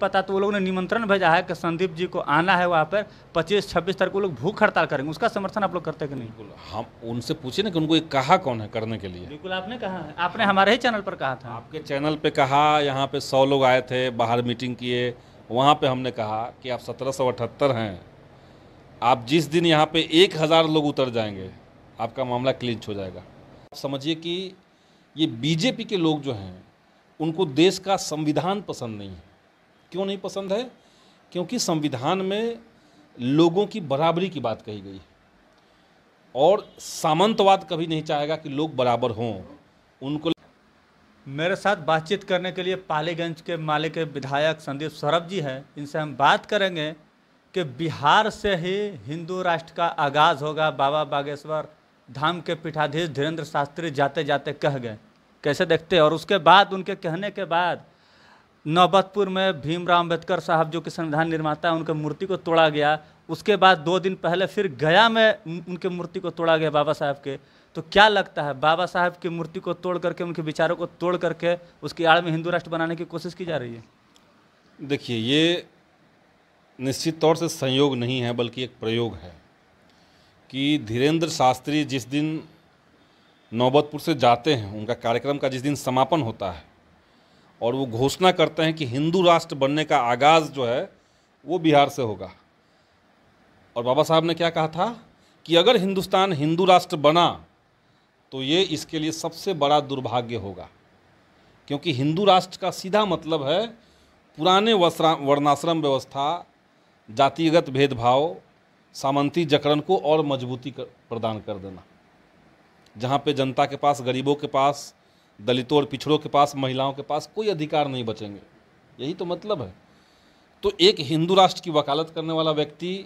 पता तो वो लोगों ने निमंत्रण भेजा है कि संदीप जी को आना है वहाँ पर 25 छब्बीस तारीख को लोग भूख हड़ताल करेंगे उसका समर्थन आप लोग करते कि नहीं बिल्कुल हम उनसे पूछे ना कि उनको ये कहा कौन है करने के लिए बिल्कुल आपने कहा है आपने हमारे ही चैनल पर कहा था आपके चैनल पर कहा यहाँ पे सौ लोग आए थे बाहर मीटिंग किए वहाँ पर हमने कहा कि आप सत्रह हैं आप जिस दिन यहाँ पर एक लोग उतर जाएंगे आपका मामला क्लिंच हो जाएगा समझिए कि ये बीजेपी के लोग जो हैं उनको देश का संविधान पसंद नहीं है क्यों नहीं पसंद है क्योंकि संविधान में लोगों की बराबरी की बात कही गई और सामंतवाद कभी नहीं चाहेगा कि लोग बराबर हों उनको मेरे साथ बातचीत करने के लिए पालीगंज के माले के विधायक संदीप सौरभ जी हैं इनसे हम बात करेंगे कि बिहार से ही हिंदू राष्ट्र का आगाज़ होगा बाबा बागेश्वर धाम के पीठाधीश धीरेन्द्र शास्त्री जाते जाते कह गए कैसे देखते हैं और उसके बाद उनके कहने के बाद नौबतपुर में भीमराव अम्बेडकर साहब जो कि संविधान निर्माता है उनके मूर्ति को तोड़ा गया उसके बाद दो दिन पहले फिर गया में उनके मूर्ति को तोड़ा गया बाबा साहब के तो क्या लगता है बाबा साहब की मूर्ति को तोड़ करके उनके विचारों को तोड़ करके उसकी आड़ में हिंदू राष्ट्र बनाने की कोशिश की जा रही है देखिए ये निश्चित तौर से संयोग नहीं है बल्कि एक प्रयोग है कि धीरेन्द्र शास्त्री जिस दिन नौबतपुर से जाते हैं उनका कार्यक्रम का जिस दिन समापन होता है और वो घोषणा करते हैं कि हिंदू राष्ट्र बनने का आगाज़ जो है वो बिहार से होगा और बाबा साहब ने क्या कहा था कि अगर हिंदुस्तान हिंदू राष्ट्र बना तो ये इसके लिए सबसे बड़ा दुर्भाग्य होगा क्योंकि हिंदू राष्ट्र का सीधा मतलब है पुराने वर्णाश्रम व्यवस्था जातिगत भेदभाव सामंती जकड़न को और मजबूती कर, प्रदान कर देना जहाँ पे जनता के पास गरीबों के पास दलितों और पिछड़ों के पास महिलाओं के पास कोई अधिकार नहीं बचेंगे यही तो मतलब है तो एक हिंदू राष्ट्र की वकालत करने वाला व्यक्ति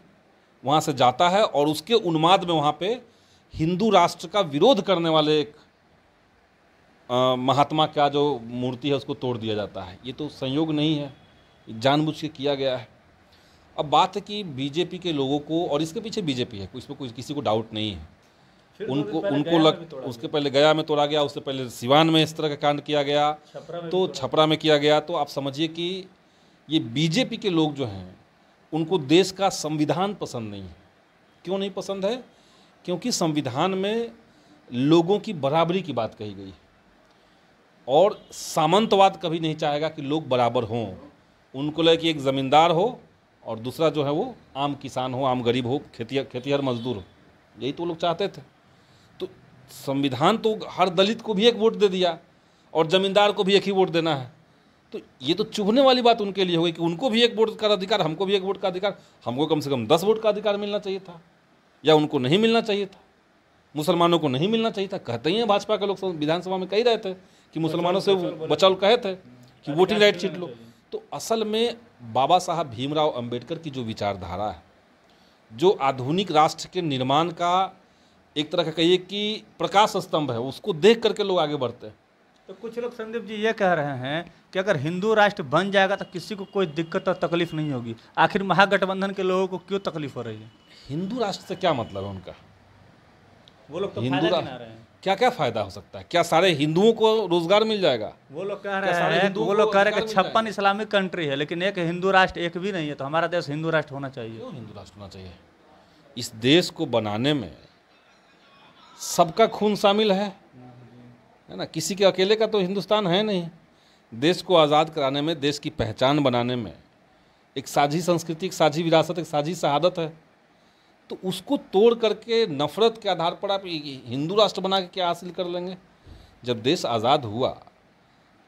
वहाँ से जाता है और उसके उन्माद में वहाँ पे हिंदू राष्ट्र का विरोध करने वाले एक आ, महात्मा का जो मूर्ति है उसको तोड़ दिया जाता है ये तो संयोग नहीं है जानबूझ के किया गया है अब बात है कि बीजेपी के लोगों को और इसके पीछे बीजेपी है इसमें कोई किसी को डाउट नहीं है तो उनको उनको लग उसके पहले गया में तोड़ा गया उससे पहले सिवान में इस तरह का कांड किया गया तो छपरा में किया गया तो आप समझिए कि ये बीजेपी के लोग जो हैं उनको देश का संविधान पसंद नहीं है क्यों नहीं पसंद है क्योंकि संविधान में लोगों की बराबरी की बात कही गई और सामंतवाद कभी नहीं चाहेगा कि लोग बराबर हों उनको लगे कि एक ज़मींदार हो और दूसरा जो है वो आम किसान हो आम गरीब हो खेती खेतीहर मजदूर हो यही तो लोग चाहते थे संविधान तो हर दलित को भी एक वोट दे दिया और जमींदार को भी एक ही वोट देना है तो ये तो चुभने वाली बात उनके लिए होगी कि उनको भी एक वोट का अधिकार हमको भी एक वोट का अधिकार हमको कम से कम दस वोट का अधिकार मिलना चाहिए था या उनको नहीं मिलना चाहिए था मुसलमानों को नहीं मिलना चाहिए था कहते ही हैं भाजपा के लोग विधानसभा में कही रहे थे कि मुसलमानों से बचाव कहे थे कि वोटिंग राइट छीट लो तो असल में बाबा साहब भीमराव अम्बेडकर की जो विचारधारा है जो आधुनिक राष्ट्र के निर्माण का एक तरह का कहिए कि प्रकाश स्तंभ है उसको देख करके लोग आगे बढ़ते हैं तो कुछ लोग संदीप जी ये कह रहे हैं कि अगर हिंदू राष्ट्र बन जाएगा तो किसी को कोई दिक्कत और तकलीफ नहीं होगी आखिर महागठबंधन के लोगों को क्यों तकलीफ हो रही है हिंदू राष्ट्र से क्या मतलब है उनका वो लोग तो हिंदू राष्ट्र क्या क्या फायदा हो सकता है क्या सारे हिंदुओं को रोजगार मिल जाएगा वो लोग कह रहे हैं वो लोग कह रहे हैं कि छप्पन इस्लामिक कंट्री है लेकिन एक हिंदू राष्ट्र एक भी नहीं है तो हमारा देश हिंदू राष्ट्र होना चाहिए हिंदू राष्ट्र होना चाहिए इस देश को बनाने में सबका खून शामिल है है ना किसी के अकेले का तो हिंदुस्तान है नहीं देश को आज़ाद कराने में देश की पहचान बनाने में एक साझी संस्कृति एक साझी विरासत एक साझी शहादत है तो उसको तोड़ करके नफरत के आधार पर आप हिंदू राष्ट्र बना के क्या हासिल कर लेंगे जब देश आज़ाद हुआ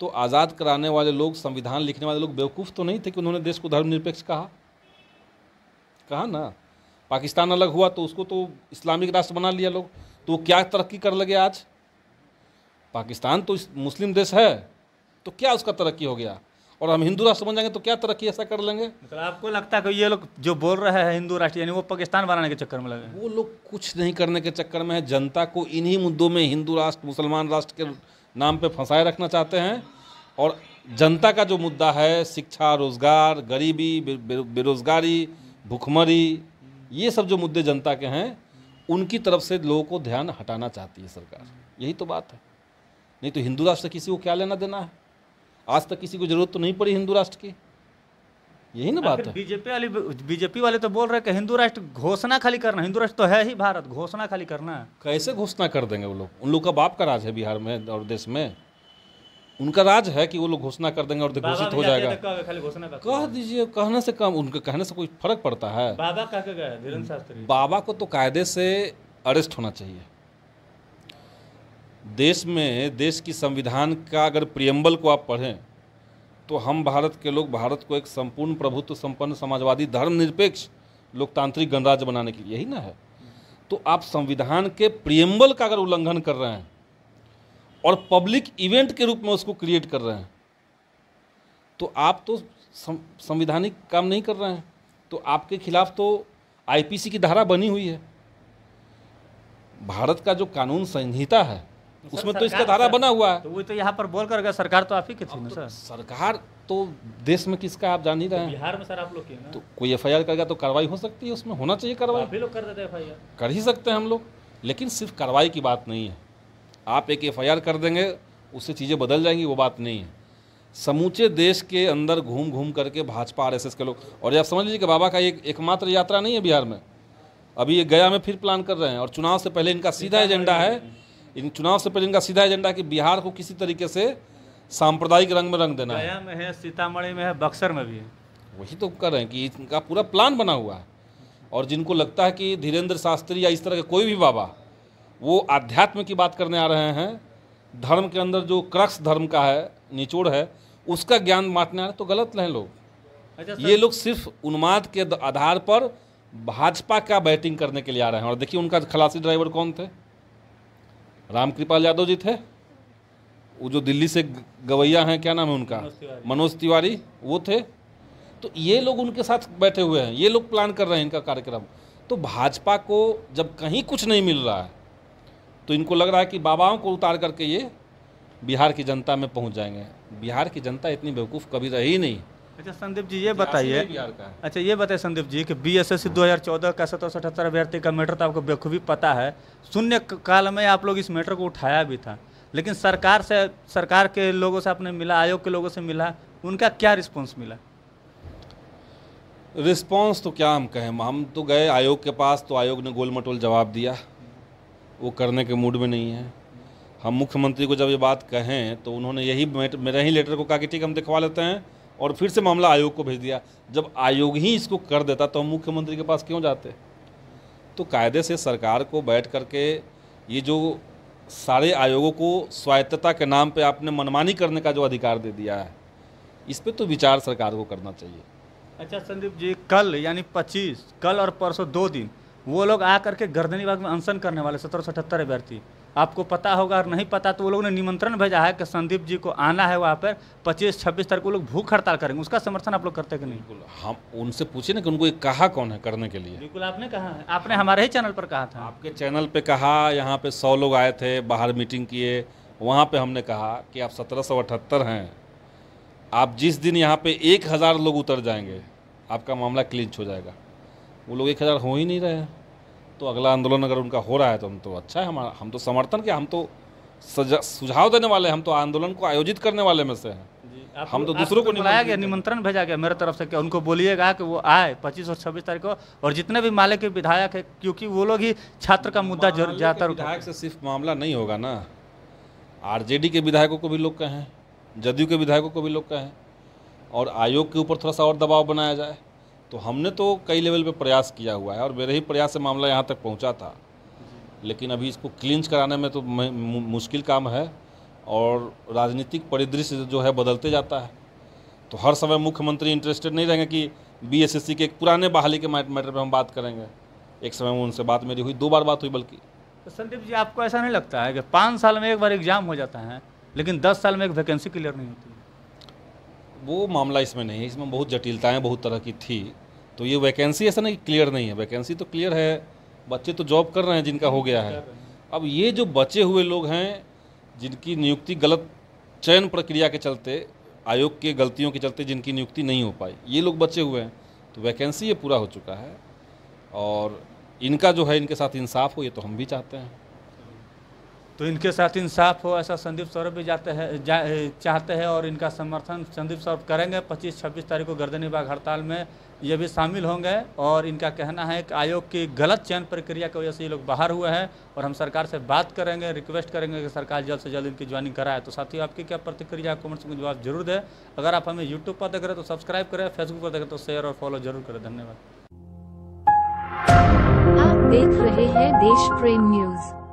तो आज़ाद कराने वाले लोग संविधान लिखने वाले लोग बेवकूफ़ तो नहीं थे कि उन्होंने देश को धर्मनिरपेक्ष कहा कहा ना पाकिस्तान अलग हुआ तो उसको तो इस्लामिक राष्ट्र बना लिया लोग तो वो क्या तरक्की कर लगे आज पाकिस्तान तो मुस्लिम देश है तो क्या उसका तरक्की हो गया और हम हिंदू राष्ट्र बन जाएंगे तो क्या तरक्की ऐसा कर लेंगे मतलब आपको लगता है कि ये लोग जो बोल रहे हैं हिंदू राष्ट्र यानी वो पाकिस्तान बनाने के चक्कर में लगे वो लोग कुछ नहीं करने के चक्कर में है जनता को इन्हीं मुद्दों में हिंदू राष्ट्र मुसलमान राष्ट्र के नाम पे फंसाए रखना चाहते हैं और जनता का जो मुद्दा है शिक्षा रोजगार गरीबी बेरोजगारी भुखमरी ये सब जो मुद्दे जनता के हैं उनकी तरफ से लोगों को ध्यान हटाना चाहती है सरकार यही तो बात है नहीं तो हिंदू राष्ट्र किसी को क्या लेना देना है आज तक किसी को जरूरत तो नहीं पड़ी हिंदू राष्ट्र की यही ना बात है बीजेपी वाली बीजेपी वाले तो बोल रहे कि हिंदू राष्ट्र घोषणा खाली करना हिंदू राष्ट्र तो है ही भारत घोषणा खाली करना कैसे घोषणा कर देंगे वो लोग उन लोग का बाप का राज है बिहार में और देश में उनका राज है कि वो लोग घोषणा कर देंगे और घोषित हो जाएगा तो कह, दीजिए कहने से कम उनके कहने से कोई फर्क पड़ता है बाबा का शास्त्री बाबा को तो कायदे से अरेस्ट होना चाहिए देश में देश की संविधान का अगर प्रियम्बल को आप पढ़ें तो हम भारत के लोग भारत को एक संपूर्ण प्रभुत्व संपन्न समाजवादी धर्मनिरपेक्ष लोकतांत्रिक गणराज्य बनाने के लिए यही ना है तो आप संविधान के प्रियम्बल का अगर उल्लंघन कर रहे हैं और पब्लिक इवेंट के रूप में उसको क्रिएट कर रहे हैं तो आप तो संविधानिक काम नहीं कर रहे हैं तो आपके खिलाफ तो आईपीसी की धारा बनी हुई है भारत का जो कानून संहिता है तो उसमें तो इसका धारा तो बना हुआ है तो वो तो यहाँ पर बोल कर गया सरकार तो आप ही थी ना तो सर सरकार तो देश में किसका आप जान ही रहे हैं तो बिहार में सर आप लोग तो कोई एफ आई करेगा तो कार्रवाई हो सकती है उसमें होना चाहिए कार्रवाई तो लोग कर देते एफ कर ही सकते हैं हम लोग लेकिन सिर्फ कार्रवाई की बात नहीं है आप एक एफ कर देंगे उससे चीज़ें बदल जाएंगी वो बात नहीं है समूचे देश के अंदर घूम घूम करके भाजपा आर के लोग और आप समझ लीजिए कि बाबा का एक एकमात्र यात्रा नहीं है बिहार में अभी ये गया में फिर प्लान कर रहे हैं और चुनाव से पहले इनका सीधा एजेंडा है इन चुनाव से पहले इनका सीधा एजेंडा है कि बिहार को किसी तरीके से सांप्रदायिक रंग में रंग देना गया है में है सीतामढ़ी में है बक्सर में भी है वही तो कर रहे हैं कि इनका पूरा प्लान बना हुआ है और जिनको लगता है कि धीरेन्द्र शास्त्री या इस तरह के कोई भी बाबा वो आध्यात्म की बात करने आ रहे हैं धर्म के अंदर जो क्रक्स धर्म का है निचोड़ है उसका ज्ञान बांटने आ रहे तो गलत हैं लोग अच्छा ये लोग सिर्फ उन्माद के आधार पर भाजपा का बैटिंग करने के लिए आ रहे हैं और देखिए उनका खलासी ड्राइवर कौन थे रामकृपाल यादव जी थे वो जो दिल्ली से गवैया हैं क्या नाम है उनका मनोज तिवारी वो थे तो ये लोग उनके साथ बैठे हुए हैं ये लोग प्लान कर रहे हैं इनका कार्यक्रम तो भाजपा को जब कहीं कुछ नहीं मिल रहा है तो इनको लग रहा है कि बाबाओं को उतार करके ये बिहार की जनता में पहुंच जाएंगे बिहार की जनता इतनी बेवकूफ़ कभी रही नहीं अच्छा संदीप जी ये बताइए अच्छा ये बताइए संदीप जी कि बी एस एस सी दो हज़ार चौदह का सत्रह सौ अठहत्तर अभ्यर्थी का मैटर तो आपको बेखूबी पता है शून्य काल में आप लोग इस मैटर को उठाया भी था लेकिन सरकार से सरकार के लोगों से आपने मिला आयोग के लोगों से मिला उनका क्या रिस्पॉन्स मिला रिस्पॉन्स तो क्या हम कहें हम तो गए आयोग के पास तो आयोग ने गोल मटोल जवाब दिया वो करने के मूड में नहीं है हम मुख्यमंत्री को जब ये बात कहें तो उन्होंने यही मेरे ही लेटर को कहा कि ठीक हम दिखवा लेते हैं और फिर से मामला आयोग को भेज दिया जब आयोग ही इसको कर देता तो हम मुख्यमंत्री के पास क्यों जाते तो कायदे से सरकार को बैठ करके ये जो सारे आयोगों को स्वायत्तता के नाम पे आपने मनमानी करने का जो अधिकार दे दिया है इस पर तो विचार सरकार को करना चाहिए अच्छा संदीप जी कल यानी 25 कल और परसों दो दिन वो लोग आ करके गर्दनी बाग में अनशन करने वाले सत्रह सौ अठहत्तर अभ्यर्थी आपको पता होगा और नहीं पता तो वो लोग ने निमंत्रण भेजा है कि संदीप जी को आना है वहाँ पर 25 26 तारीख को लोग भूख हड़ताल करेंगे उसका समर्थन आप लोग करते कि नहीं हम उनसे पूछे ना कि उनको कहा कौन है करने के लिए बिल्कुल आपने कहा है आपने हमारे ही चैनल पर कहा था आपके चैनल पर कहा यहाँ पे सौ लोग आए थे बाहर मीटिंग किए वहाँ पर हमने कहा कि आप सत्रह हैं आप जिस दिन यहाँ पे एक हज़ार लोग उतर जाएंगे आपका मामला क्लिंच हो जाएगा वो लोग एक हज़ार हो ही नहीं रहे हैं तो अगला आंदोलन अगर उनका हो रहा है तो हम तो अच्छा है हमारा हम तो समर्थन के हम तो सुझाव देने वाले हम तो आंदोलन को आयोजित करने वाले में से हैं हम तो दूसरों को तो बुलाया गया निमंत्रण भेजा गया मेरे तरफ से क्या उनको बोलिएगा कि वो आए 25 और 26 तारीख को और जितने भी माले के विधायक है क्योंकि वो लोग ही छात्र का मुद्दा ज्यादातर विधायक से सिर्फ मामला नहीं होगा ना आरजेडी के विधायकों को भी लोग कहें जदयू के विधायकों को भी लोग कहें और आयोग के ऊपर थोड़ा सा और दबाव बनाया जाए तो हमने तो कई लेवल पे प्रयास किया हुआ है और मेरे ही प्रयास से मामला यहाँ तक पहुँचा था लेकिन अभी इसको क्लिंच कराने में तो मुश्किल काम है और राजनीतिक परिदृश्य जो है बदलते जाता है तो हर समय मुख्यमंत्री इंटरेस्टेड नहीं रहेंगे कि बी के एक पुराने बहाली के मैटर पर हम बात करेंगे एक समय में उनसे बात मेरी हुई दो बार बात हुई बल्कि तो संदीप जी आपको ऐसा नहीं लगता है कि पाँच साल में एक बार एग्जाम हो जाता है लेकिन दस साल में एक वैकेंसी क्लियर नहीं होती वो मामला इसमें नहीं है इसमें बहुत जटिलताएं बहुत तरह की थी तो ये वैकेंसी ऐसा नहीं क्लियर नहीं है वैकेंसी तो क्लियर है बच्चे तो जॉब कर रहे हैं जिनका हो गया है अब ये जो बचे हुए लोग हैं जिनकी नियुक्ति गलत चयन प्रक्रिया के चलते आयोग के गलतियों के चलते जिनकी नियुक्ति नहीं हो पाई ये लोग बचे हुए हैं तो वैकेंसी ये पूरा हो चुका है और इनका जो है इनके साथ इंसाफ हो ये तो हम भी चाहते हैं तो इनके साथ इंसाफ हो ऐसा संदीप सौरभ भी जाते हैं जा, चाहते हैं और इनका समर्थन संदीप सौरभ करेंगे 25-26 तारीख को गर्दनी बाग हड़ताल में ये भी शामिल होंगे और इनका कहना है कि आयोग की गलत चयन प्रक्रिया की वजह से ये लोग बाहर हुए हैं और हम सरकार से बात करेंगे रिक्वेस्ट करेंगे कि सरकार जल्द से जल्द इनकी ज्वाइनिंग कराए तो साथियों आपकी क्या प्रतिक्रिया कमेंट्स में जवाब जरूर दें अगर आप हमें यूट्यूब पर देख रहे तो सब्सक्राइब करें फेसबुक पर देख रहे तो शेयर और फॉलो जरूर करें धन्यवाद आप देख रहे हैं देश प्रेम न्यूज़